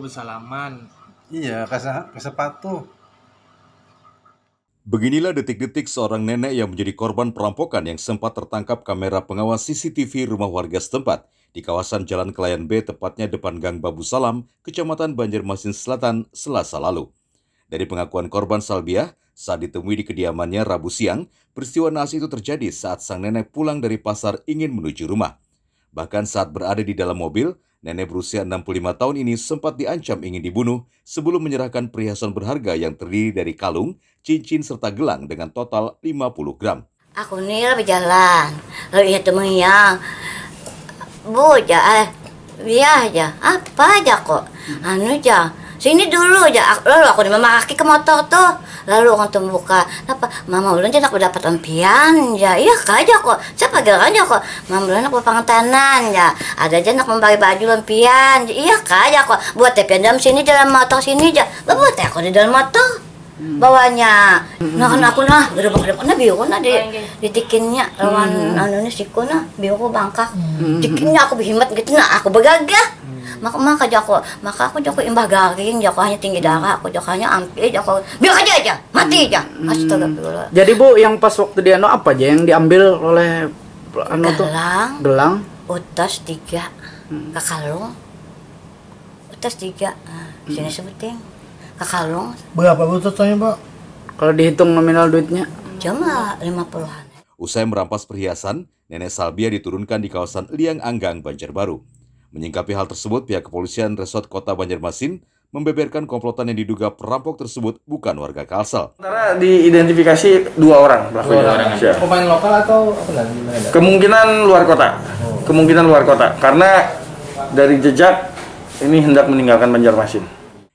bersalaman. Iya, kasih kasih sepatu. Beginilah detik-detik seorang nenek yang menjadi korban perampokan yang sempat tertangkap kamera pengawas CCTV rumah warga setempat di kawasan Jalan Kelayan B, tepatnya depan Gang Babu Salam, Kecamatan Banjarmasin Selatan, Selasa lalu. Dari pengakuan korban Salbiah, saat ditemui di kediamannya Rabu siang, peristiwa naas itu terjadi saat sang nenek pulang dari pasar ingin menuju rumah. Bahkan saat berada di dalam mobil, Nenek berusia 65 tahun ini sempat diancam ingin dibunuh sebelum menyerahkan perhiasan berharga yang terdiri dari kalung, cincin, serta gelang dengan total 50 gram. Aku ini berjalan, lalu ia temen yang bu eh, biar aja, apa aja kok, hmm. anu aja, sini dulu ya lalu aku di mama kaki ke motor tuh lalu orang tuh buka apa mama ulun aku dapat ampian ya iya kaya kok siapa gerak aja kok mama ulun aku pangtanan ya ada aja nak membagi baju lempian iya kaya kok buat tapi dalam sini dalam motor sini ya buat aku di dalam motor hmm. bawanya hmm. nah kan aku nah berapa gerobak nah biru nah di ditikinnya lawan hmm. anunya siku nah biru bangkak hmm. tikinnya aku bihimat gitu nah aku begagah maka maka jako maka aku jako imbah garing jako hanya tinggi darah hmm. aku jako hanya ampi jako biar aja aja mati aja hmm. astagfirullah jadi bu yang pas waktu dia anu no apa aja yang diambil oleh anu tuh gelang gelang utas tiga hmm. kakalung utas tiga sini ah, hmm. sebutin kakalung berapa utasnya pak kalau dihitung nominal duitnya cuma lima puluhan Usai merampas perhiasan, nenek Salbia diturunkan di kawasan Liang Anggang, Banjarbaru. Menyingkapi hal tersebut, pihak kepolisian Resort Kota Banjarmasin membeberkan komplotan yang diduga perampok tersebut bukan warga Kalsel. Sementara diidentifikasi dua orang pelakunya. Dua orang. Ya. Pemain lokal atau apa Kemungkinan luar kota. Oh. Kemungkinan luar kota karena dari jejak ini hendak meninggalkan Banjarmasin.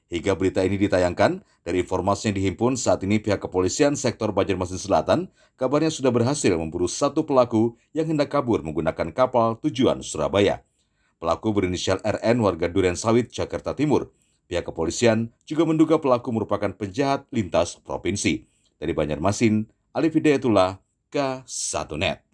Hingga berita ini ditayangkan, dari informasi yang dihimpun saat ini pihak kepolisian sektor Banjarmasin Selatan kabarnya sudah berhasil memburu satu pelaku yang hendak kabur menggunakan kapal tujuan Surabaya. Pelaku berinisial RN warga Duren Sawit, Jakarta Timur. Pihak kepolisian juga menduga pelaku merupakan penjahat lintas provinsi. Dari Banjarmasin, Alif Hidayatullah, K1 Net.